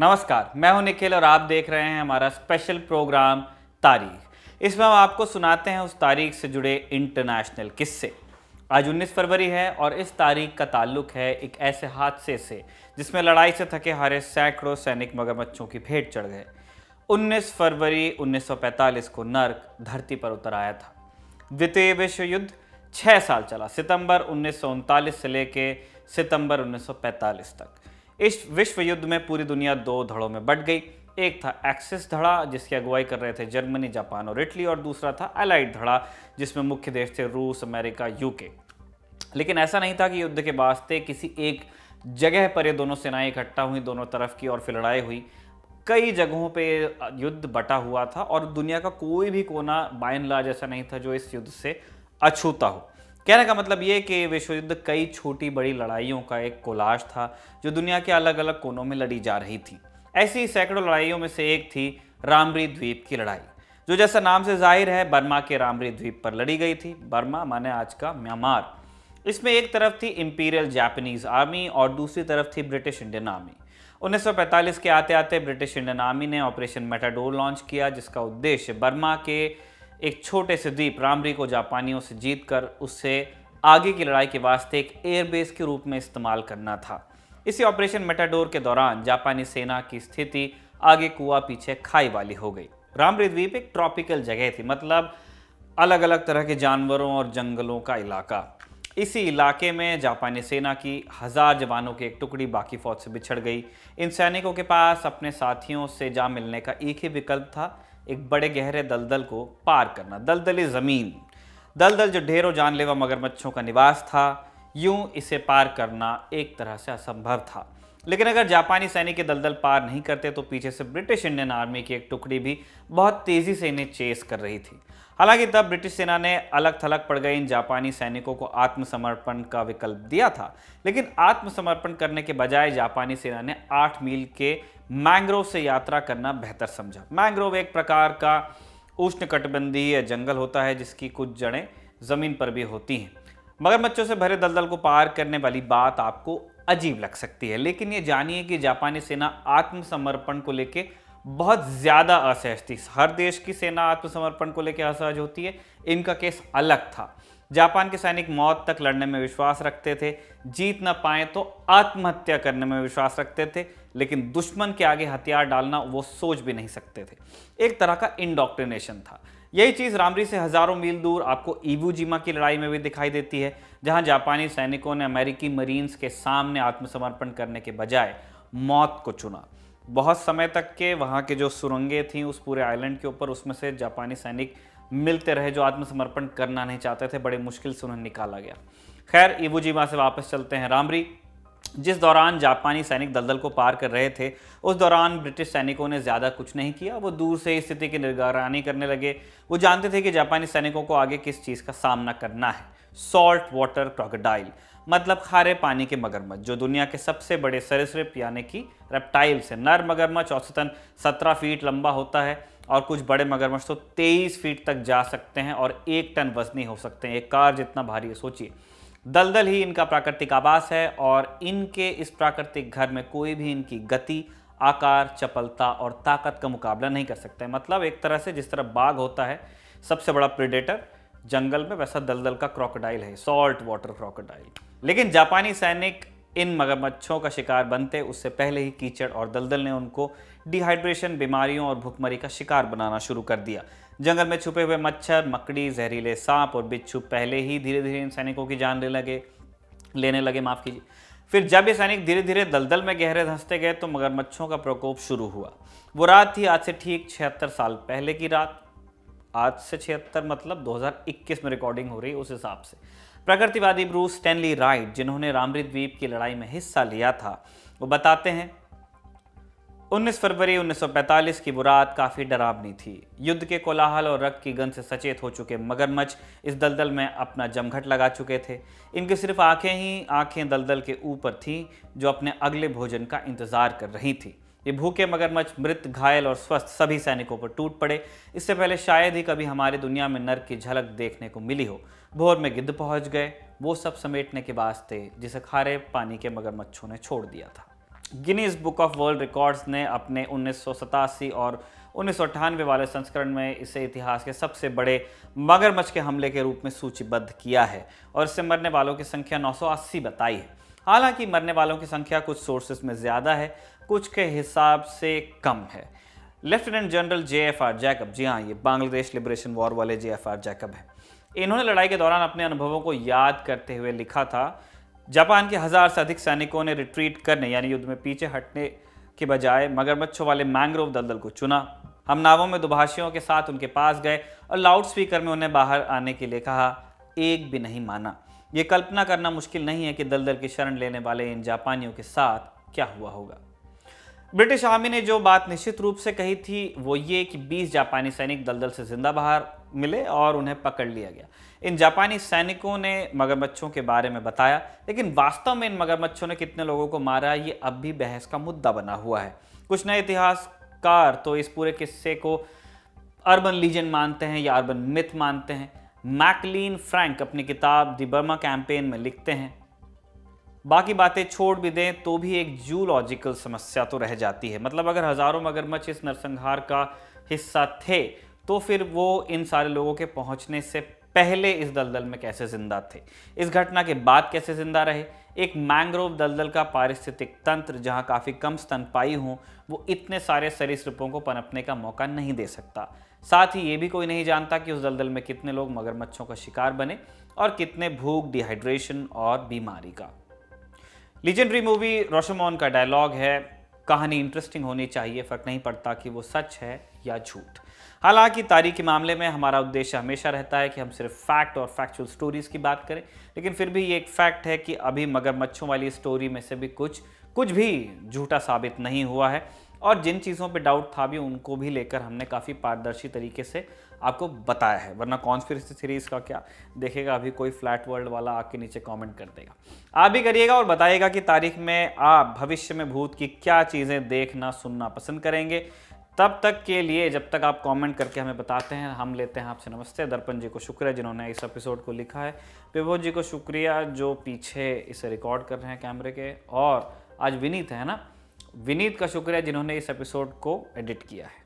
नमस्कार मैं हूं निखिल और आप देख रहे हैं हमारा स्पेशल प्रोग्राम तारीख इसमें हम आपको सुनाते हैं उस तारीख से जुड़े इंटरनेशनल किस्से आज 19 फरवरी है और इस तारीख का ताल्लुक है एक ऐसे हादसे से जिसमें लड़ाई से थके हारे सैकड़ों सैनिक मगरमच्छों की भेंट चढ़ गए 19 फरवरी 1945 को नर्क धरती पर उतर आया था द्वितीय विश्व युद्ध छः साल चला सितंबर उन्नीस से लेके सितंबर उन्नीस तक इस विश्व युद्ध में पूरी दुनिया दो धड़ों में बट गई एक था एक्सिस धड़ा जिसकी अगुवाई कर रहे थे जर्मनी जापान और इटली और दूसरा था अलाइड धड़ा जिसमें मुख्य देश थे रूस अमेरिका यूके लेकिन ऐसा नहीं था कि युद्ध के वास्ते किसी एक जगह पर ये दोनों सेनाएं इकट्ठा हुई दोनों तरफ की और फिर लड़ाई हुई कई जगहों पे युद्ध बटा हुआ था और दुनिया का कोई भी कोना बाइन लाज ऐसा नहीं था जो इस युद्ध से अछूता हो कहने का मतलब ये कि विश्व युद्ध कई छोटी बड़ी लड़ाइयों का एक कोलाश था जो दुनिया के अलग अलग कोनों में लड़ी जा रही थी ऐसी सैकड़ों लड़ाइयों में से एक थी रामरी द्वीप की लड़ाई जो जैसा नाम से जाहिर है बर्मा के रामरी द्वीप पर लड़ी गई थी बर्मा माने आज का म्यांमार इसमें एक तरफ थी इम्पीरियल जापानीज आर्मी और दूसरी तरफ थी ब्रिटिश इंडियन आर्मी 1945 के आते आते ब्रिटिश इंडियन आर्मी ने ऑपरेशन मेटाडोर लॉन्च किया जिसका उद्देश्य बर्मा के एक छोटे से द्वीप रामरी को जापानियों से जीत कर उससे आगे की लड़ाई के वास्ते एक एयरबेस के रूप में इस्तेमाल करना था इसी ऑपरेशन मेटाडोर के दौरान जापानी सेना की स्थिति आगे कुआ पीछे खाई वाली हो गई रामरी द्वीप एक ट्रॉपिकल जगह थी मतलब अलग अलग तरह के जानवरों और जंगलों का इलाका इसी इलाके में जापानी सेना की हज़ार जवानों की एक टुकड़ी बाकी फौज से बिछड़ गई इन सैनिकों के पास अपने साथियों से जा मिलने का एक ही विकल्प था एक बड़े गहरे दलदल को पार करना दलदली ज़मीन दलदल जो ढेरों जानलेवा मगरमच्छों का निवास था यूं इसे पार करना एक तरह से असंभव था लेकिन अगर जापानी सैनिक दलदल पार नहीं करते तो पीछे से ब्रिटिश इंडियन आर्मी की एक टुकड़ी भी बहुत तेजी से इन्हें चेस कर रही थी हालांकि तब ब्रिटिश सेना ने अलग थलग पड़ गए इन जापानी सैनिकों को आत्मसमर्पण का विकल्प दिया था लेकिन आत्मसमर्पण करने के बजाय जापानी सेना ने आठ मील के मैंग्रोव से यात्रा करना बेहतर समझा मैंग्रोव एक प्रकार का उष्ण या जंगल होता है जिसकी कुछ जड़ें ज़मीन पर भी होती हैं मगरमच्छों से भरे दलदल को पार करने वाली बात आपको अजीब लग सकती है लेकिन ये जानिए कि जापानी सेना आत्मसमर्पण को लेके बहुत ज़्यादा असहज थी हर देश की सेना आत्मसमर्पण को लेकर असहज होती है इनका केस अलग था जापान के सैनिक मौत तक लड़ने में विश्वास रखते थे जीत न पाए तो आत्महत्या करने में विश्वास रखते थे लेकिन दुश्मन के आगे हथियार डालना वो सोच भी नहीं सकते थे एक तरह का इंडोक्ट्रिनेशन था यही चीज रामरी से हजारों मील दूर आपको ईवूजीमा की लड़ाई में भी दिखाई देती है जहां जापानी सैनिकों ने अमेरिकी मरीन्स के सामने आत्मसमर्पण करने के बजाय मौत को चुना बहुत समय तक के वहाँ के जो सुरंगें थीं उस पूरे आइलैंड के ऊपर उसमें से जापानी सैनिक मिलते रहे जो आत्मसमर्पण करना नहीं चाहते थे बड़े मुश्किल से उन्हें निकाला गया खैर इबुजिमा से वापस चलते हैं रामरी जिस दौरान जापानी सैनिक दलदल को पार कर रहे थे उस दौरान ब्रिटिश सैनिकों ने ज़्यादा कुछ नहीं किया वो दूर से स्थिति की निगरानी करने लगे वो जानते थे कि जापानी सैनिकों को आगे किस चीज़ का सामना करना है सॉल्ट वाटर क्रोकोडाइल मतलब खारे पानी के मगरमच्छ जो दुनिया के सबसे बड़े सरसरे पियाने की रेप्टाइल्स है नर मगरमच्छ औसतन सत्रह फीट लंबा होता है और कुछ बड़े मगरमच्छ तो 23 फीट तक जा सकते हैं और एक टन वजनी हो सकते हैं एक कार जितना भारी है सोचिए दलदल ही इनका प्राकृतिक आवास है और इनके इस प्राकृतिक घर में कोई भी इनकी गति आकार चपलता और ताकत का मुकाबला नहीं कर सकते मतलब एक तरह से जिस तरह बाघ होता है सबसे बड़ा प्रिडेटर जंगल में वैसा दलदल का क्रोकोडाइल है सॉल्ट वाटर क्रोकोडाइल लेकिन जापानी सैनिक इन मगरमच्छों का शिकार बनते उससे पहले ही कीचड़ और दलदल ने उनको डिहाइड्रेशन बीमारियों और भुखमरी का शिकार बनाना शुरू कर दिया जंगल में छुपे हुए मच्छर मकड़ी जहरीले सांप और बिच्छू पहले ही धीरे धीरे इन सैनिकों की जान ले लगे लेने लगे माफ कीजिए फिर जब ये सैनिक धीरे धीरे दलदल में गहरे धंसते गए तो मगरमच्छों का प्रकोप शुरू हुआ वो रात थी आज से ठीक छिहत्तर साल पहले की रात आज से छिहत्तर मतलब 2021 में रिकॉर्डिंग हो रही उस हिसाब से प्रकृतिवादी ब्रूस स्टैनली राइट जिन्होंने रामरी द्वीप की लड़ाई में हिस्सा लिया था वो बताते हैं 19 फरवरी 1945 की बुरात काफ़ी डरावनी थी युद्ध के कोलाहल और रक्त की गंध से सचेत हो चुके मगरमच्छ इस दलदल में अपना जमघट लगा चुके थे इनकी सिर्फ आंखें ही आंखें दलदल के ऊपर थीं जो अपने अगले भोजन का इंतजार कर रही थी ये भूखे मगरमच्छ मृत घायल और स्वस्थ सभी सैनिकों पर टूट पड़े इससे पहले शायद ही कभी हमारी दुनिया में नर की झलक देखने को मिली हो भोर में गिद्ध पहुंच गए वो सब समेटने के वास्ते जिसे खारे पानी के मगरमच्छों ने छोड़ दिया था Guinness book of world records ने अपने उन्नीस और उन्नीस वाले संस्करण में इसे इतिहास के सबसे बड़े मगरमच्छ के हमले के रूप में सूचीबद्ध किया है और इससे मरने वालों की संख्या 980 बताई है हालांकि मरने वालों की संख्या कुछ सोर्सेस में ज़्यादा है कुछ के हिसाब से कम है lieutenant general J F R Jacob ji हाँ ये बांग्लादेश लिबरेशन वॉर वाले जे एफ आर जैकब हैं इन्होंने लड़ाई के दौरान अपने अनुभवों को याद करते हुए लिखा था जापान के हज़ार से अधिक सैनिकों ने रिट्रीट करने यानी युद्ध में पीछे हटने के बजाय मगरमच्छों वाले मैंग्रोव दलदल को चुना हम नावों में दुभाषियों के साथ उनके पास गए और लाउड स्पीकर में उन्हें बाहर आने के लिए कहा एक भी नहीं माना ये कल्पना करना मुश्किल नहीं है कि दलदल की शरण लेने वाले इन जापानियों के साथ क्या हुआ होगा ब्रिटिश आर्मी ने जो बात निश्चित रूप से कही थी वो ये कि 20 जापानी सैनिक दलदल से जिंदा बाहर मिले और उन्हें पकड़ लिया गया इन जापानी सैनिकों ने मगरमच्छों के बारे में बताया लेकिन वास्तव में इन मगरमच्छों ने कितने लोगों को मारा ये अब भी बहस का मुद्दा बना हुआ है कुछ नए इतिहासकार तो इस पूरे किस्से को अर्बन लीजेंड मानते हैं या अर्बन मिथ मानते हैं मैकलीन फ्रैंक अपनी किताब दी बर्मा कैंपेन में लिखते हैं बाकी बातें छोड़ भी दें तो भी एक जूलॉजिकल समस्या तो रह जाती है मतलब अगर हज़ारों मगरमच्छ इस नरसंहार का हिस्सा थे तो फिर वो इन सारे लोगों के पहुंचने से पहले इस दलदल में कैसे जिंदा थे इस घटना के बाद कैसे जिंदा रहे एक मैंग्रोव दलदल का पारिस्थितिक तंत्र जहां काफ़ी कम स्तनपाई हूँ वो इतने सारे सरीसृपों को पनपने का मौका नहीं दे सकता साथ ही ये भी कोई नहीं जानता कि उस दलदल में कितने लोग मगरमच्छों का शिकार बने और कितने भूख डिहाइड्रेशन और बीमारी का लीजेंडरी मूवी रोशमोन का डायलॉग है कहानी इंटरेस्टिंग होनी चाहिए फ़र्क नहीं पड़ता कि वो सच है या झूठ हालांकि तारीख के मामले में हमारा उद्देश्य हमेशा रहता है कि हम सिर्फ फैक्ट और फैक्चुअल स्टोरीज़ की बात करें लेकिन फिर भी ये एक फैक्ट है कि अभी मगरमच्छों वाली स्टोरी में से भी कुछ कुछ भी झूठा साबित नहीं हुआ है और जिन चीज़ों पे डाउट था भी उनको भी लेकर हमने काफ़ी पारदर्शी तरीके से आपको बताया है वरना कॉन्स्पिरसी सीरीज़ का क्या देखेगा अभी कोई फ्लैट वर्ल्ड वाला आपके नीचे कमेंट कर देगा आप भी करिएगा और बताइएगा कि तारीख में आप भविष्य में भूत की क्या चीज़ें देखना सुनना पसंद करेंगे तब तक के लिए जब तक आप कमेंट करके हमें बताते हैं हम लेते हैं आपसे नमस्ते दर्पण जी को शुक्रिया जिन्होंने इस एपिसोड को लिखा है विभोध जी को शुक्रिया जो पीछे इसे रिकॉर्ड कर रहे हैं कैमरे के और आज विनीत है ना विनीत का शुक्रिया जिन्होंने इस एपिसोड को एडिट किया है